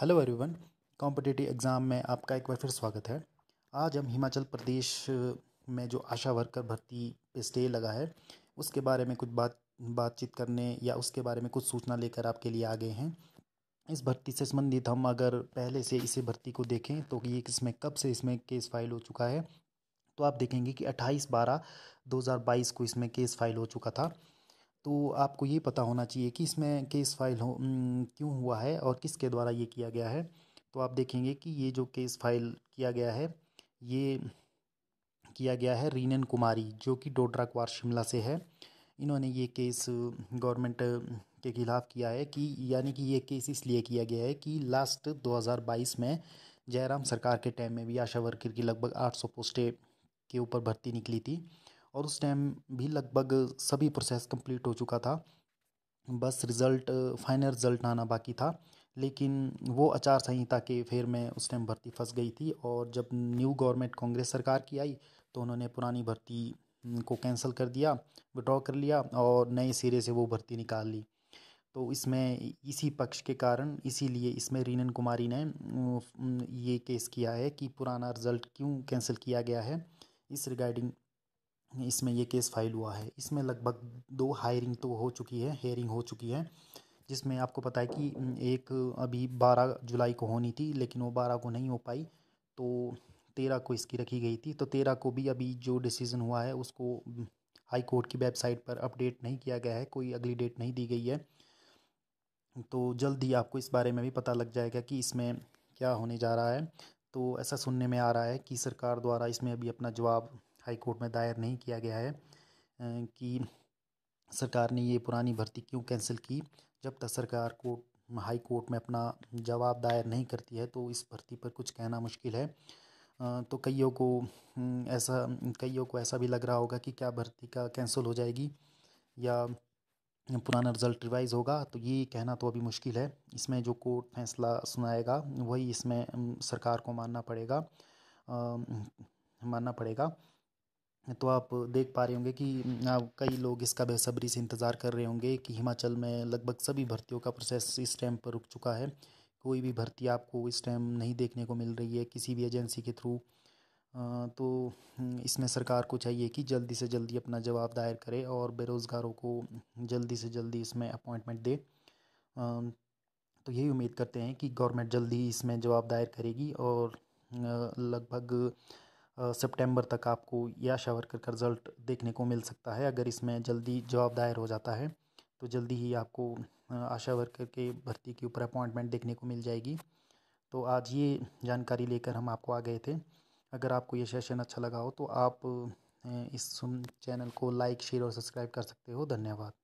hello everyone competitive exam में आपका एक बार फिर स्वागत है आज हम हिमाचल प्रदेश में जो आशा वर्कर भर्ती पे स्टे लगा है उसके बारे में कुछ बात बातचीत करने या उसके बारे में कुछ सूचना लेकर आपके लिए आ गए हैं इस भर्ती से संबंधित हम अगर पहले से इसे भर्ती को देखें तो ये इसमें कब से इसमें केस फाइल हो चुका है तो आप देखेंगे कि 28 बारह 2022 को इसमें केस फाइल हो चुका था तो आपको ये पता होना चाहिए कि इसमें केस फाइल हो क्यों हुआ है और किसके द्वारा ये किया गया है तो आप देखेंगे कि ये जो केस फाइल किया गया है ये किया गया है रीनन कुमारी जो कि डोडरा कुमार शिमला से है इन्होंने ये केस गवर्नमेंट के खिलाफ किया है कि यानी कि ये केस इसलिए किया गया है कि लास्ट 2022 में जयराम सरकार के टाइम में भी आशा वर्कर की लगभग 800 पोस्टें के ऊपर भर्ती निकली थी और उस टाइम भी लगभग सभी प्रोसेस कंप्लीट हो चुका था बस रिज़ल्ट फाइनल रिज़ल्ट आना बाकी था लेकिन वो आचार संहिता के फिर में उस टाइम भर्ती फंस गई थी और जब न्यू गवर्नमेंट कांग्रेस सरकार की आई तो उन्होंने पुरानी भर्ती हम्म, को कैंसिल कर दिया विड्रॉ कर लिया और नए सिरे से वो भर्ती निकाल ली तो इसमें इसी पक्ष के कारण इसीलिए इसमें रीनन कुमारी ने हम्म, ये केस किया है कि पुराना रिज़ल्ट क्यों कैंसिल किया गया है इस रिगार्डिंग इसमें ये केस फाइल हुआ है इसमें लगभग दो हायरिंग तो हो चुकी है हेयरिंग हो चुकी है जिसमें आपको पता है कि एक अभी बारह जुलाई को होनी थी लेकिन वो बारह को नहीं हो पाई तो तेरह को इसकी रखी गई थी तो तेरह को भी अभी जो डिसीज़न हुआ है उसको हाई कोर्ट की वेबसाइट पर अपडेट नहीं किया गया है कोई अगली डेट नहीं दी गई है तो जल्द ही आपको इस बारे में भी पता लग जाएगा कि इसमें क्या होने जा रहा है तो ऐसा सुनने में आ रहा है कि सरकार द्वारा इसमें अभी अपना जवाब हाई कोर्ट में दायर नहीं किया गया है कि सरकार ने ये पुरानी भर्ती क्यों कैंसिल की जब तक सरकार को हाई कोर्ट में अपना जवाब दायर नहीं करती है तो इस भर्ती पर कुछ कहना मुश्किल है तो कईयों को ऐसा कईयों को ऐसा भी लग रहा होगा कि क्या भर्ती का कैंसिल हो जाएगी या पुराना रिज़ल्ट रिवाइज़ होगा तो ये कहना तो अभी मुश्किल है इसमें जो कोर्ट फैसला सुनाएगा वही इसमें सरकार को मानना पड़ेगा मानना पड़ेगा तो आप देख पा रहे होंगे कि कई लोग इसका बेसब्री से इंतज़ार कर रहे होंगे कि हिमाचल में लगभग सभी भर्तियों का प्रोसेस इस टाइम पर रुक चुका है कोई भी भर्ती आपको इस टाइम नहीं देखने को मिल रही है किसी भी एजेंसी के थ्रू तो हम्म, इसमें सरकार को चाहिए कि जल्दी से जल्दी अपना जवाब दायर करे और बेरोज़गारों को जल्दी से जल्दी इसमें अपॉइंटमेंट दे तो यही उम्मीद करते हैं कि गवर्नमेंट जल्दी इसमें जवाब दायर करेगी और लगभग सितंबर तक आपको यह आशा वर्कर का रिज़ल्ट देखने को मिल सकता है अगर इसमें जल्दी जवाब दायर हो जाता है तो जल्दी ही आपको आशा वर्कर के भर्ती के ऊपर अपॉइंटमेंट देखने को मिल जाएगी तो आज ये जानकारी लेकर हम आपको आ गए थे अगर आपको ये सेशन अच्छा लगा हो तो आप इस चैनल को लाइक शेयर और सब्सक्राइब कर सकते हो धन्यवाद